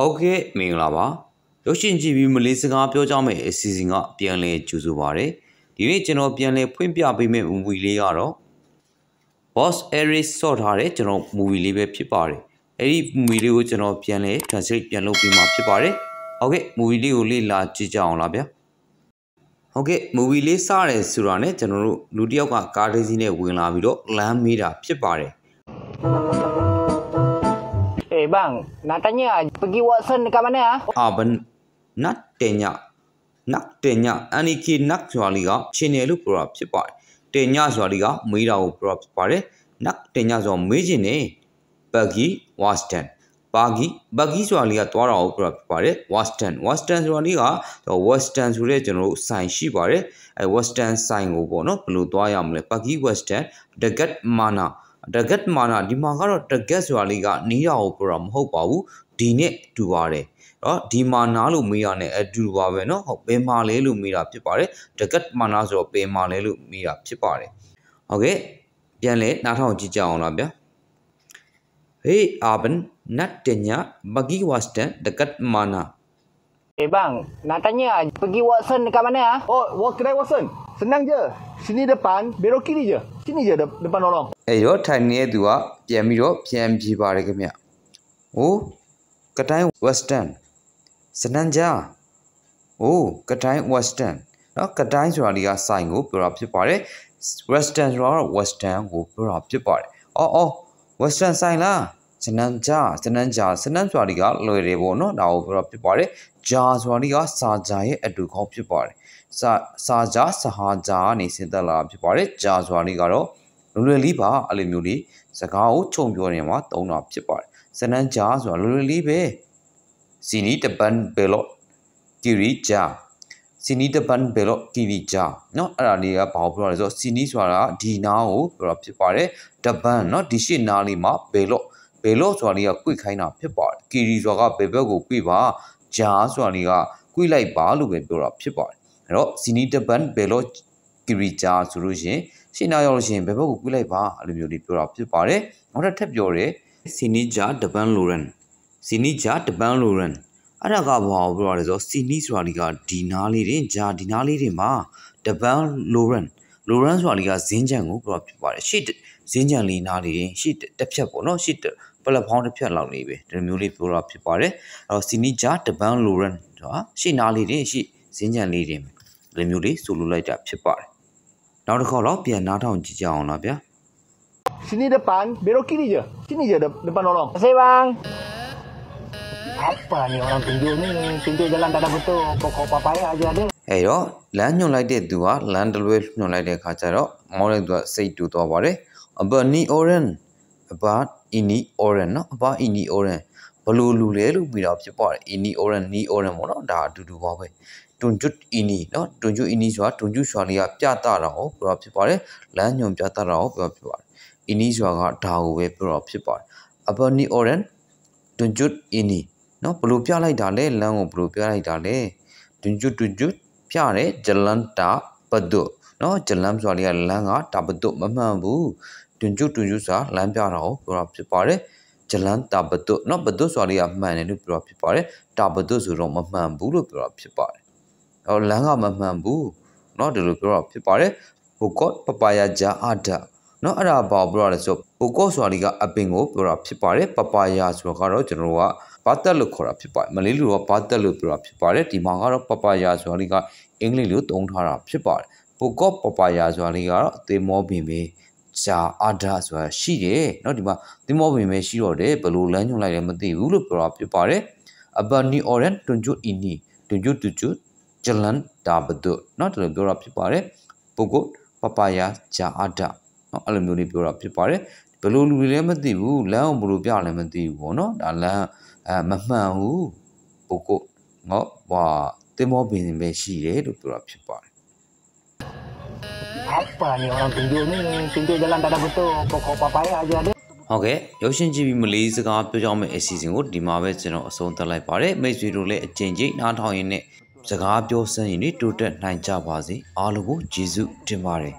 ဟုတ်ကဲ့မင်္ဂလာပါရုပ်ရှင်ကြည့်ပြီးမလေးစကားပြောကြမယ့်အစီအစဉ်ကပြန်လည်ကြိုဆိုပါရစေဒီနေ့ကျွန်တော်ပြန်လည်ဖွင့်ပြပေးမယ့် movie လေးကတော့ Boss Aries ဆော့ထားတဲ့ကျွန်တော် movie လေးပဲဖြစ်ပါတယ်အဲ့ဒီ movie လေးကိုကျွန်တော်ပြန်လည် translate ပြန်လုပ်ပြီးမှဖြစ်ပါတယ်ဟုတ်ကဲ့ movie လေးကိုလေ့လာကြည့်ကြအောင်လားဗျာဟုတ်ကဲ့ movie လေးစတယ်ဆိုတာနဲ့ကျွန်တော်တို့လူတစ်ယောက်ကကားလေးစီးနဲ့ဝင်လာပြီးတော့လမ်းမေးတာဖြစ်ပါတယ် Eh bang, nak tanya pergi Watson dekat mana ah? Ah ben nak tanya. Nak tanya ani ki nak swali ga channel လို့ပြောဖြစ်ပါတယ်။တင်ညဆွာလီကမေးတာကိုပြောဖြစ်ပါတယ်။ nak တင်ညဆိုမေးခြင်းနဲ့ Buggy Watson ဘာဂီဘာဂီဆိုတာလေးကသွားတာကိုပြောပြပါတယ် western western ဆိုတာလေးက western ဆိုတဲ့ကျွန်တော်တို့ဆိုင်ရှိပါတယ်အဲ western ဆိုင်ကိုပေါ့နော်ဘယ်လိုသွားရမလဲဘာဂီ western the get mana တကက်မာနာဒီမှာကတော့တကက်ဆိုတာလေးကနေရာကိုပြတော့မဟုတ်ပါဘူးဒီနဲ့တူပါတယ်နော်ဒီမာနာလို့မေးရတဲ့အတူပါပဲနော်ဟုတ်ပင်မာလဲလို့မေးတာဖြစ်ပါတယ်တကက်မာနာဆိုတော့ပင်မာလဲလို့မေးတာဖြစ်ပါတယ်ဟုတ်ကဲ့ပြန်လဲနားထောင်ကြည့်ကြအောင်လားဗျာဟေးအာဘန်နတ်တညာမဂီဝါစတန်တကက်မာနာဟေးဘန်နာတညာမဂီဝါစန်ကမနဲဟာဟိုဝါကရဝါစန် senang je sini depan belok kiri je တိနေကြတယ်ပန်တော့အဲ့တော့ထိုင်နေတဲ့သူကပြန်ပြီးတော့ပြန်ပြေးပါတယ်ခင်ဗျဟိုကတိုင်း western စနန်ဂျာဟိုကတိုင်း western နော်ကတိုင်းဆိုတာဒီကဆိုင်ကိုပြောတာဖြစ်ပါတယ် western ဆိုတာ western ကိုပြောတာဖြစ်ပါတယ်အော်အော် western ဆိုင်လားစနန်ဂျာစနန်ဂျာစနန်ဆိုတာဒီကလွယ်တယ်ပေါ့နော်ဒါကိုပြောဖြစ်ပါတယ်ဂျာဆိုတာဒီကစာဂျာရဲ့အတူကောင်းဖြစ်ပါတယ်စာစာဂျာစဟာဂျာနေစင်သက်လာဖြစ်ပါတယ်ဂျာဆိုတာဒီကတော့လွယ်လွယ်လေးပါအဲ့လိုမျိုးလေးစကားကိုခြုံပြောနေမှာသုံးတာဖြစ်ပါတယ်စနန်ဂျာဆိုတာလွယ်လွယ်လေးပဲစီနီတပန်ဘယ်လော့ကီရီဂျာစီနီတပန်ဘယ်လော့ကီရီဂျာเนาะအဲ့ဒါလေးကဘာကိုပြောရလဲဆိုတော့စီနီဆိုတာဒီနာကိုပြောဖြစ်ပါတယ်တပန်เนาะဒီရှေ့နာလေးမှာဘယ်လော့ဘယ်လော့ဆိုတာလေးကကွိခိုင်းတာဖြစ်ပါတယ်ကီရီဆိုတာကဘယ်ဘက်ကိုကွိပါဂျာဆိုတာလေးကကွိလိုက်ပါလို့ပဲပြောတာဖြစ်ပါတယ်အဲ့တော့ဇီနီတဘန်ဘယ်လော့ကီရီဂျာဆိုလို့ရှင်ရှင်းနာရောက်လို့ရှင်ဘယ်ဘက်ကိုကွိလိုက်ပါအဲ့လိုမျိုးလေးပြောတာဖြစ်ပါတယ်နောက်ထပ်ထပ်ပြောတယ်ဇီနီဂျာတဘန်လိုရန်ဇီနီဂျာတဘန်လိုရန်အဲ့ဒါကဘာကိုပြောရလဲဆိုတော့စီနီဆိုတာလေးကဒီနားလေးတင်ဂျာဒီနားလေးတင်မှာတဘန်လိုရန်လိုရန်ဆိုတာလေးကဇင်းကြံကို crop ဖြစ်ပါတယ်ရှေ့ဇင်းကြံလေးနားလေးတင်ရှေ့တစ်ဖြတ်ပေါ့နော်ရှေ့ပလက်ဖောင်းတစ်ဖြတ်လောက်နေပဲဒီလိုမျိုးလေးပြောတာဖြစ်ပါတယ်အဲ့တော့စီနီဂျာတပန်လိုရန်ဆိုတာရှေ့နားလေးတင်ရှေ့ဇင်းကြံလေးတင်ဒီလိုမျိုးလေးဆိုလိုလိုက်တာဖြစ်ပါတယ်နောက်တစ်ခေါက်တော့ပြန်နားထောင်ကြည့်ကြအောင်လားဗျာ Sini depan, belok kiri je. Sini je depan lorong. Terima kasih bang. Apa ni orang tunjuk ni? Tunjuk jalan tak ada betul. Pokok papaya aja ada. အဲ့တော့လမ်းညွှန်လိုက်တဲ့သူကလမ်းတလွဲညွှန်လိုက်တဲ့အခါကျတော့မောင်းတဲ့သူကစိတ်တူသွားပါတယ် about ni oren about ini oren เนาะ about ini oren ဘလို့လူလဲလို့ပြီးတော့ဖြစ်ပါတယ် ini oren ni oren ပေါ့เนาะဒါအတူတူပါပဲတွန်ကျွတ်အီနီနော်တွန်ကျွတ်အီနီဆိုတာတွန်ကျွတ်ရွာလေးကပြတာတာဟောပြောဖြစ်ပါတယ်လမ်းညွန်ပြတာတာဟောပြောဖြစ်ပါတယ်အီနီဆိုတာကဒါကိုပဲပြောဖြစ်ပါတယ်အဘနီအော်ရန်တွန်ကျွတ်အီနီနော်ဘလို့ပြလိုက်တာလဲလမ်းကိုဘလို့ပြလိုက်တာလဲတွန်ကျွတ်တွန်ကျွတ်ပြတယ်ဂျလန်တာပဒုနော်ဂျလန်ဆိုတာလေးကလမ်းကတာပဒုမမှန်ဘူးတွင်ကျွတွင်ကျွဆိုတာလမ်းပြတာကို ပြောတာဖြစ်ပါတယ်ဂျလန်တာပဒုနော်ပဒုဆိုတာလေးကမှန်တယ်လို့ပြောတာဖြစ်ပါတယ်တာပဒုဆိုတော့မမှန်ဘူးလို့ပြောတာဖြစ်ပါတယ်အော်လမ်းကမမှန်ဘူးနော်ဒီလိုပြောတာဖြစ်ပါတယ်ဟိုကော့ပပယာဂျာအဒတ်နော်အဲ့ဒါဘာပြောရလဲဆိုပိုကော့ဆိုတာလေးကအပင်ကိုပြောတာဖြစ်ပါတယ်ပပယာဆိုတော့ကတော့ကျွန်တော်တို့ကဘာတက်လို့ခေါ်တာဖြစ်ပါတယ်မလေးလူတော့ဘာတက်လို့ပြောတာဖြစ်ပါတယ်ဒီမှာကတော့ပပယာဆိုတာလေးကအင်္ဂလိပ်လိုသုံးထားတာဖြစ်ပါတယ်ပိုကော့ပပယာဆိုတာလေးကတော့အသေးမောပင်ပဲဂျာအာဒါဆိုတာရှိတယ်เนาะဒီမှာသင်္ဘောပင်ပဲရှိတော့တယ်ဘယ်လိုလမ်းညွှန်လိုက်လဲမသိဘူးလို့ပြောတာဖြစ်ပါတယ်အဘနီအော်ရန်တွန်ဂျူအီနီတွန်ဂျူတူဂျူဂျလန်ဒါဘဒုเนาะဒီလိုပြောတာဖြစ်ပါတယ်ပုဂ္ဂိုလ်ပပယာဂျာအာဒါเนาะအဲ့လိုမျိုးလေးပြောတာဖြစ်ပါတယ်ဘယ်လိုလူတွေလဲမသိဘူးလမ်းအောင်ဘယ်လိုပြလဲမသိဘူးပေါ့เนาะဒါလမ်းအဲမမှန်ဘူးပုဂ္ဂိုလ်เนาะဟောတင်မောပင်ပဲရှိတယ်လို့ပြောတာဖြစ်ပါတယ် apa nih orang pinggir nih pinggir jalan tak ada betul pokok papaya aja deh ဟုတ်ကဲ့ရုပ်ရှင် GB မလေးစကားပြောကြမယ့်အစီအစဉ်ကိုဒီမှာပဲကျွန်တော်အဆုံးသတ်လိုက်ပါရစေမိတ်ဆွေတို့လည်းအကြင်ကြိတ်နားထောင်ရင်းနဲ့စကားပြောစမ်းရင်တိုးတက်နိုင်ကြပါစေအားလုံးကိုကျေးဇူးတင်ပါတယ်